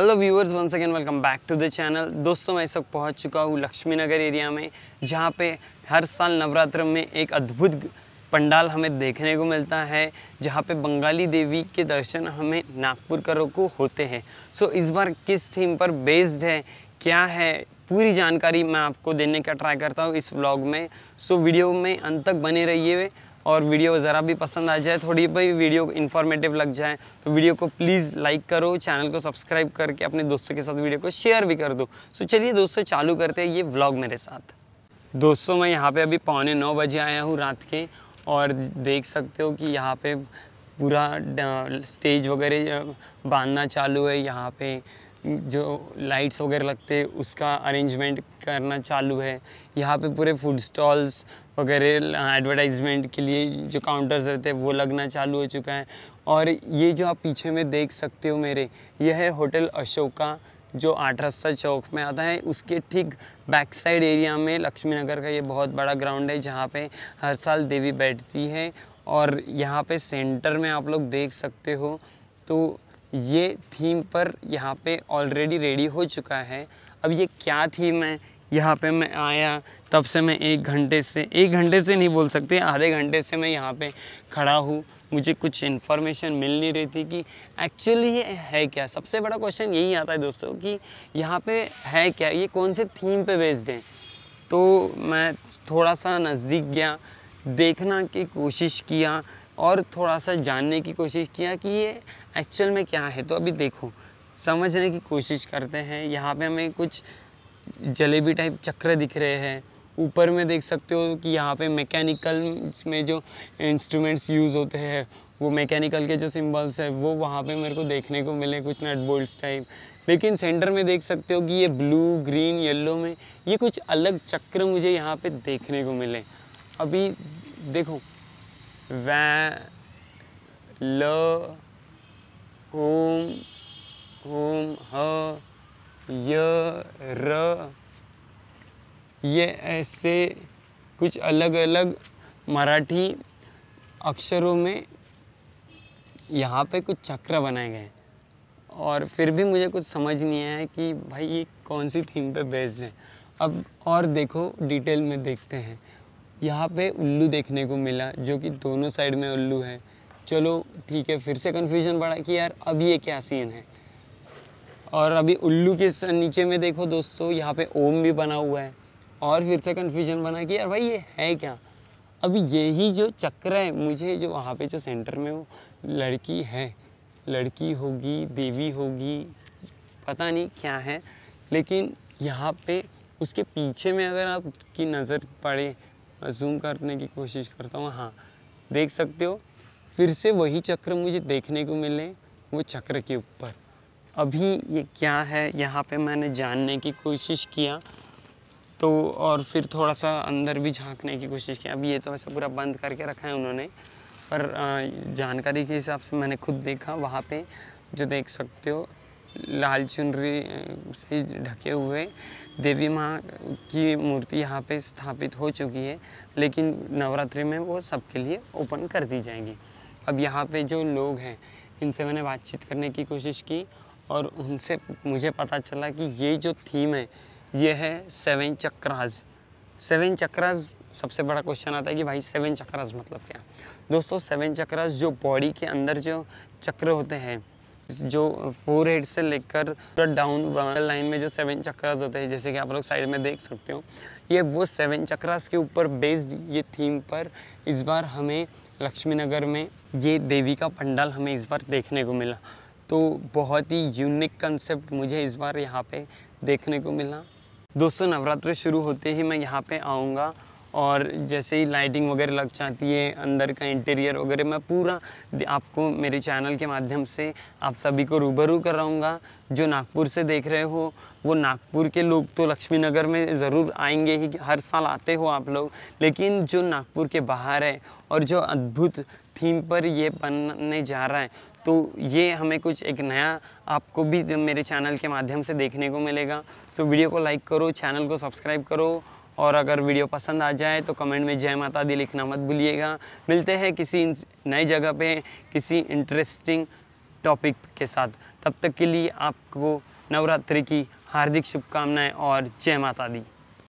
hello viewers one second welcome back to the channel दोस्तों मैं इस वक्त पहुँच चुका हूँ लक्ष्मी नगर एरिया में जहाँ पे हर साल नवरात्र में एक अद्भुत पंडाल हमें देखने को मिलता है जहाँ पे बंगाली देवी के दर्शन हमें नागपुर करों को होते हैं सो so, इस बार किस थीम पर बेस्ड है क्या है पूरी जानकारी मैं आपको देने का ट्राई करता हूँ इस व्लॉग में सो so, वीडियो में अंत तक बने रहिए और वीडियो ज़रा भी पसंद आ जाए थोड़ी भी वीडियो इन्फॉर्मेटिव लग जाए तो वीडियो को प्लीज़ लाइक करो चैनल को सब्सक्राइब करके अपने दोस्तों के साथ वीडियो को शेयर भी कर दो सो चलिए दोस्तों चालू करते हैं ये व्लॉग मेरे साथ दोस्तों मैं यहाँ पे अभी पौने नौ बजे आया हूँ रात के और देख सकते हो कि यहाँ पर पूरा स्टेज वगैरह बांधना चालू है यहाँ पर जो लाइट्स वगैरह लगते हैं उसका अरेंजमेंट करना चालू है यहाँ पे पूरे फूड स्टॉल्स वगैरह एडवर्टाइजमेंट हाँ, के लिए जो काउंटर्स रहते हैं वो लगना चालू हो चुका है और ये जो आप पीछे में देख सकते हो मेरे यह है होटल अशोका जो आठ रास्ता चौक में आता है उसके ठीक बैक साइड एरिया में लक्ष्मी नगर का ये बहुत बड़ा ग्राउंड है जहाँ पे हर साल देवी बैठती है और यहाँ पे सेंटर में आप लोग देख सकते हो तो ये थीम पर यहाँ पे ऑलरेडी रेडी हो चुका है अब ये क्या थीम है यहाँ पे मैं आया तब से मैं एक घंटे से एक घंटे से नहीं बोल सकते आधे घंटे से मैं यहाँ पे खड़ा हूँ मुझे कुछ इन्फॉर्मेशन मिल नहीं रही थी कि एक्चुअली ये है क्या सबसे बड़ा क्वेश्चन यही आता है दोस्तों कि यहाँ पे है क्या ये कौन से थीम पे बेस्ड है तो मैं थोड़ा सा नज़दीक गया देखना की कोशिश किया और थोड़ा सा जानने की कोशिश किया कि ये एक्चुअल में क्या है तो अभी देखो समझने की कोशिश करते हैं यहाँ पे हमें कुछ जलेबी टाइप चक्र दिख रहे हैं ऊपर में देख सकते हो कि यहाँ पे मैकेनिकल में जो इंस्ट्रूमेंट्स यूज़ होते हैं वो मैकेनिकल के जो सिंबल्स है वो वहाँ पे मेरे को देखने को मिले कुछ नट बोल्ट्स टाइप लेकिन सेंटर में देख सकते हो कि ये ब्लू ग्रीन येलो में ये कुछ अलग चक्र मुझे यहाँ पे देखने को मिले अभी देखो वैं ल हूम हूम ह य र ये ऐसे कुछ अलग अलग मराठी अक्षरों में यहाँ पे कुछ चक्र बनाए गए हैं और फिर भी मुझे कुछ समझ नहीं आया कि भाई ये कौन सी थीम पे बेस्ड है अब और देखो डिटेल में देखते हैं यहाँ पे उल्लू देखने को मिला जो कि दोनों साइड में उल्लू है चलो ठीक है फिर से कन्फ्यूजन बढ़ा कि यार अब ये क्या सीन है और अभी उल्लू के नीचे में देखो दोस्तों यहाँ पे ओम भी बना हुआ है और फिर से कन्फ्यूजन बना कि यार भाई ये है क्या अब यही जो चक्र है मुझे जो वहाँ पे जो सेंटर में वो लड़की है लड़की होगी देवी होगी पता नहीं क्या है लेकिन यहाँ पे उसके पीछे में अगर आपकी नज़र पड़े मैं जूम करने की कोशिश करता हूँ हाँ देख सकते हो फिर से वही चक्र मुझे देखने को मिले वो चक्र के ऊपर अभी ये क्या है यहाँ पे मैंने जानने की कोशिश किया तो और फिर थोड़ा सा अंदर भी झांकने की कोशिश की अभी ये तो ऐसा पूरा बंद करके रखा है उन्होंने पर जानकारी के हिसाब से मैंने खुद देखा वहाँ पे जो देख सकते हो लाल चुनरी से ढके हुए देवी माँ की मूर्ति यहाँ पे स्थापित हो चुकी है लेकिन नवरात्रि में वो सबके लिए ओपन कर दी जाएंगी अब यहाँ पे जो लोग हैं इनसे मैंने बातचीत करने की कोशिश की और उनसे मुझे पता चला कि ये जो थीम है ये है सेवन चक्रास सेवन चक्रास सबसे बड़ा क्वेश्चन आता है कि भाई सेवन चक्रास मतलब क्या दोस्तों सेवन चक्रास जो बॉडी के अंदर जो चक्र होते हैं जो फोर हेड से लेकर पूरा डाउन लाइन में जो सेवन चक्रास होते हैं जैसे कि आप लोग साइड में देख सकते हो ये वो सेवन चक्रास के ऊपर बेस्ड ये थीम पर इस बार हमें लक्ष्मी नगर में ये देवी का पंडाल हमें इस बार देखने को मिला तो बहुत ही यूनिक कंसेप्ट मुझे इस बार यहाँ पे देखने को मिला दोस्तों नवरात्र शुरू होते ही मैं यहाँ पे आऊँगा और जैसे ही लाइटिंग वगैरह लग जाती है अंदर का इंटीरियर वगैरह मैं पूरा आपको मेरे चैनल के माध्यम से आप सभी को रूबरू कराऊंगा जो नागपुर से देख रहे हो वो नागपुर के लोग तो लक्ष्मी नगर में ज़रूर आएंगे ही हर साल आते हो आप लोग लेकिन जो नागपुर के बाहर है और जो अद्भुत थीम पर ये बनने जा रहा है तो ये हमें कुछ एक नया आपको भी मेरे चैनल के माध्यम से देखने को मिलेगा सो वीडियो को लाइक करो चैनल को सब्सक्राइब करो और अगर वीडियो पसंद आ जाए तो कमेंट में जय माता दी लिखना मत भूलिएगा मिलते हैं किसी नई जगह पे किसी इंटरेस्टिंग टॉपिक के साथ तब तक के लिए आपको नवरात्रि की हार्दिक शुभकामनाएं और जय माता दी